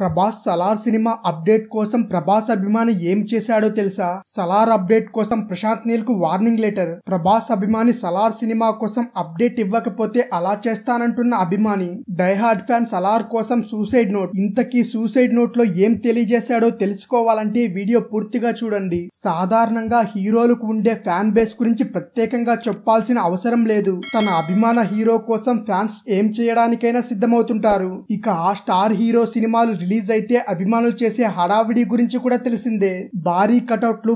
Prabhas Salaar cinema update కోసం ప్రభాస్ అభిమాని ఏం చేశాడో తెలుసా సలార్ అప్డేట్ కోసం ప్రశాంత్ నీల్ కు వార్నింగ్ లెటర్ ప్రభాస్ అభిమాని సలార్ సినిమా కోసం అప్డేట్ ఇవ్వకపోతే అలా చేస్తానంటున్న అభిమాని డైహార్డ్ ఫ్యాన్ సలార్ కోసం సూసైడ్ నోట్ ఇంతకీ సూసైడ్ నోట్ లో ఏం తెలియజేశాడో తెలుసుకోవాలంటే వీడియో పూర్తిగా చూడండి సాధారణంగా హీరోలకు ఉండే ఫ్యాన్ బేస్ గురించి ప్రత్యేకంగా చెప్పాల్సిన అవసరం లేదు తన అభిమాన హీరో కోసం ఫ్యాన్స్ ఏం చేయడానికైనా సిద్ధమవుతుంటారు ఇక ఆ స్టార్ హీరో సినిమాలు రిలీజ్ అయితే అభిమానులు చేసే హడావిడి గురించి కూడా తెలిసిందే భారీ కటౌట్లు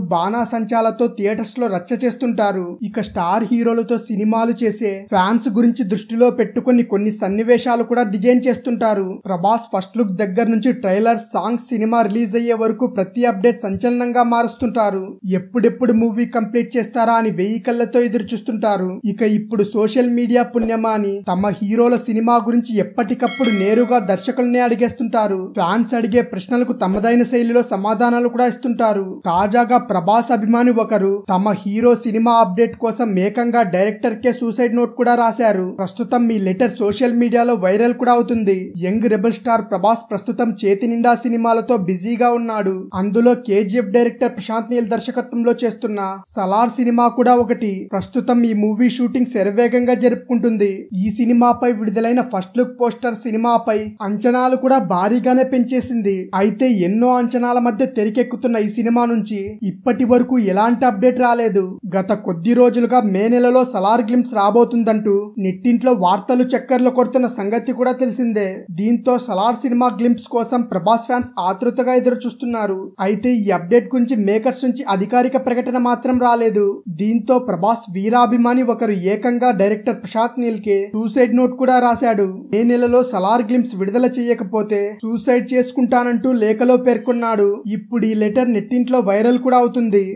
సంచాలతో థియేటర్స్ లో రచ్చ చేస్తుంటారు ఇక స్టార్ హీరోలతో సినిమాలు చేసే ఫ్యాన్స్ గురించి దృష్టిలో పెట్టుకుని కొన్ని సన్నివేశాలు కూడా డిజైన్ చేస్తుంటారు ప్రభాస్ ఫస్ట్ లుక్ దగ్గర నుంచి ట్రైలర్ సాంగ్ సినిమా రిలీజ్ అయ్యే వరకు ప్రతి అప్డేట్ సంచలనంగా మారుస్తుంటారు ఎప్పుడెప్పుడు మూవీ కంప్లీట్ చేస్తారా అని వెయ్యి కళ్ళతో ఎదురు చూస్తుంటారు ఇక ఇప్పుడు సోషల్ మీడియా పుణ్యమా అని తమ హీరోల సినిమా గురించి ఎప్పటికప్పుడు నేరుగా దర్శకులనే అడిగేస్తుంటారు ఫ్యాన్స్ అడిగే ప్రశ్నలకు తమదైన శైలిలో సమాధానాలు కూడా ఇస్తుంటారు తాజాగా ప్రభాస్ అభిమాని ఒకరు తమ హీరో సినిమా అప్డేట్ కోసం ఏకంగా డైరెక్టర్ కే సూసైడ్ నోట్ కూడా రాశారు ప్రస్తుతం మీ లెటర్ సోషల్ మీడియాలో వైరల్ కూడా అవుతుంది యంగ్ రెబల్ స్టార్ ప్రభాస్ ప్రస్తుతం చేతి నిండా సినిమాలతో బిజీగా ఉన్నాడు అందులో కేజీఎఫ్ డైరెక్టర్ ప్రశాంత్ నీల్ దర్శకత్వంలో చేస్తున్న సలార్ సినిమా కూడా ఒకటి ప్రస్తుతం ఈ మూవీ షూటింగ్ శరవేగంగా జరుపుకుంటుంది ఈ సినిమాపై విడుదలైన ఫస్ట్ లుక్ పోస్టర్ సినిమాపై అంచనాలు కూడా భారీగానే పెంచేసింది అయితే ఎన్నో అంచనాల మధ్య తెరకెక్కుతున్న ఈ సినిమా నుంచి ఇప్పటి వరకు ఎలాంటి అప్డేట్ రాలేదు గత కొద్ది రోజులుగా మే నెలలో సలార్ గ్లిమ్స్ రాబోతుందంటూ నెట్టింట్లో వార్తలు చక్కర్లు కొడుతున్న సంగతి కూడా తెలిసిందే దీంతో సలార్ సినిమా గ్లిమ్స్ కోసం ప్రభాస్ ఫ్యాన్స్ ఆతృతగా ఎదురు చూస్తున్నారు అయితే ఈ అప్డేట్ గురించి మేకర్స్ నుంచి అధికారిక ప్రకటన మాత్రం రాలేదు దీంతో ప్రభాస్ వీరాభిమాని ఒకరు ఏకంగా డైరెక్టర్ ప్రశాంత్ నీల్ కే సూసైడ్ నోట్ కూడా రాశాడు మే నెలలో సలార్ గ్లిమ్స్ విడుదల చేయకపోతే సూసైడ్ సూసైడ్ చేసుకుంటానంటూ లేఖలో పేర్కొన్నాడు ఇప్పుడు ఈ లెటర్ నెట్టింట్లో వైరల్ కూడా అవుతుంది